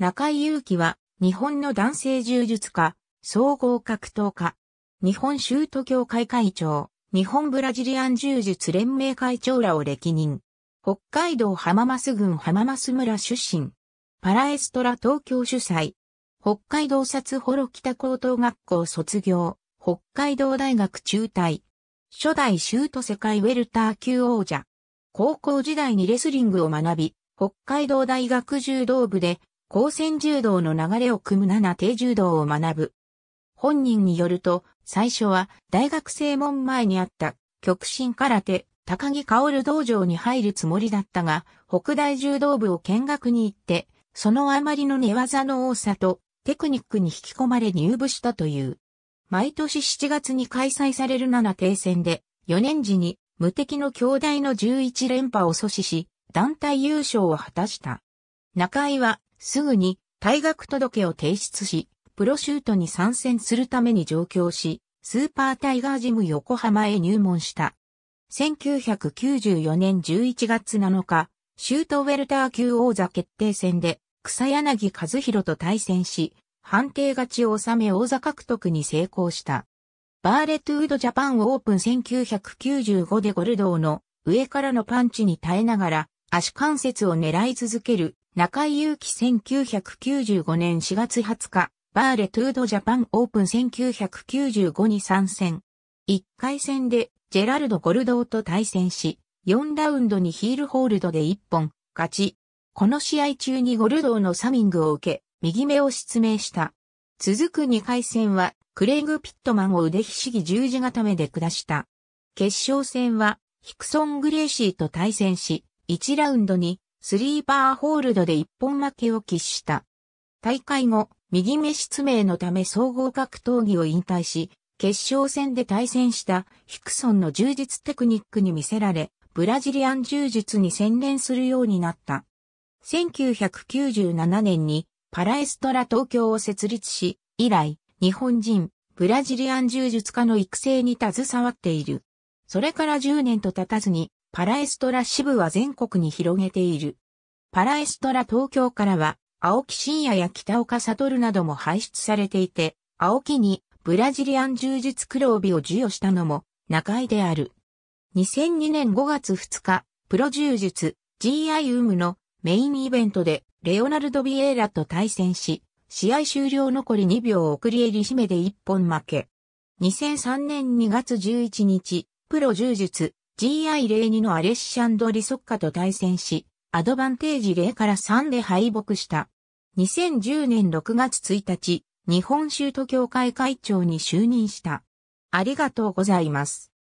中井祐樹は、日本の男性柔術家、総合格闘家、日本シュート協会会長、日本ブラジリアン柔術連盟会長らを歴任。北海道浜松郡浜松村出身。パラエストラ東京主催。北海道札幌北高等学校卒業。北海道大学中退。初代シュート世界ウェルター級王者。高校時代にレスリングを学び、北海道大学柔道部で高専柔道の流れを組む七低柔道を学ぶ。本人によると、最初は大学生門前にあった極真空手、高木薫道場に入るつもりだったが、北大柔道部を見学に行って、そのあまりの寝技の多さとテクニックに引き込まれ入部したという。毎年7月に開催される七低戦で、4年時に無敵の兄弟の11連覇を阻止し、団体優勝を果たした。中井はすぐに退学届を提出し、プロシュートに参戦するために上京し、スーパータイガージム横浜へ入門した。1994年11月7日、シュートウェルター級王座決定戦で、草柳和弘と対戦し、判定勝ちを収め王座獲得に成功した。バーレトゥードジャパンオープン1995でゴルドーの上からのパンチに耐えながら足関節を狙い続ける中井祐希1995年4月20日、バーレトゥードジャパンオープン1995に参戦。1回戦でジェラルド・ゴルドーと対戦し、4ラウンドにヒールホールドで1本、勝ち。この試合中にゴルドーのサミングを受け、右目を失明した。続く2回戦は、クレイグ・ピットマンを腕ひしぎ十字固めで下した。決勝戦は、ヒクソン・グレーシーと対戦し、1ラウンドにスリーパーホールドで一本負けを喫した。大会後、右目失明のため総合格闘技を引退し、決勝戦で対戦したヒクソンの充実テクニックに見せられ、ブラジリアン柔術に専念するようになった。1997年にパラエストラ東京を設立し、以来、日本人、ブラジリアン柔術家の育成に携わっている。それから10年と経たずに、パラエストラ支部は全国に広げている。パラエストラ東京からは、青木真也や北岡悟なども輩出されていて、青木にブラジリアン柔術黒帯を授与したのも、中井である。2002年5月2日、プロ柔術 GI ウムのメインイベントで、レオナルド・ビエーラと対戦し、試合終了残り2秒を送り襟締めで1本負け。2003年2月11日、プロ柔術 GI02 のアレッシャンド・リソッカと対戦し、アドバンテージ0から3で敗北した。2010年6月1日、日本シュート協会会長に就任した。ありがとうございます。